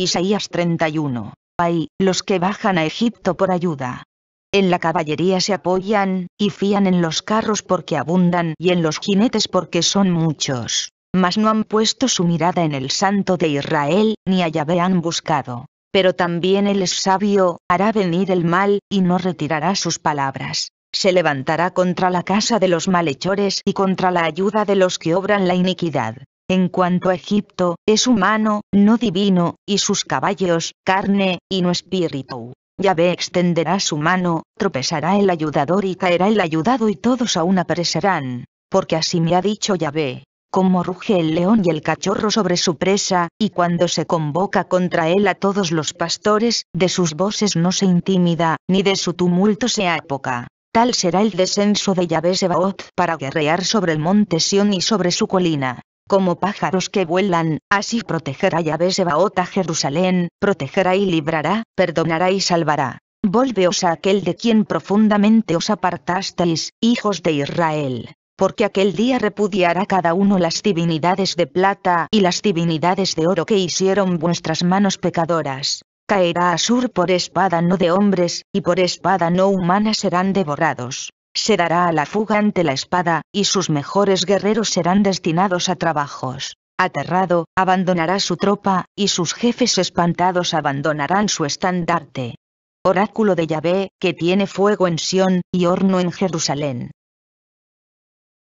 Isaías 31. Hay, los que bajan a Egipto por ayuda. En la caballería se apoyan, y fían en los carros porque abundan y en los jinetes porque son muchos. Mas no han puesto su mirada en el Santo de Israel, ni a Yahvé han buscado. Pero también él es sabio, hará venir el mal, y no retirará sus palabras. Se levantará contra la casa de los malhechores y contra la ayuda de los que obran la iniquidad. En cuanto a Egipto, es humano, no divino, y sus caballos, carne, y no espíritu. Yahvé extenderá su mano, tropezará el ayudador y caerá el ayudado y todos aún aparecerán. Porque así me ha dicho Yahvé. Como ruge el león y el cachorro sobre su presa, y cuando se convoca contra él a todos los pastores, de sus voces no se intimida, ni de su tumulto se apoca. Tal será el descenso de Yahvé Sebaot para guerrear sobre el monte Sión y sobre su colina como pájaros que vuelan, así protegerá Yahvé Sebaot a Jerusalén, protegerá y librará, perdonará y salvará. Volveos a aquel de quien profundamente os apartasteis, hijos de Israel. Porque aquel día repudiará cada uno las divinidades de plata y las divinidades de oro que hicieron vuestras manos pecadoras. Caerá sur por espada no de hombres, y por espada no humana serán devorados se dará a la fuga ante la espada, y sus mejores guerreros serán destinados a trabajos. Aterrado, abandonará su tropa, y sus jefes espantados abandonarán su estandarte. Oráculo de Yahvé, que tiene fuego en Sión, y horno en Jerusalén.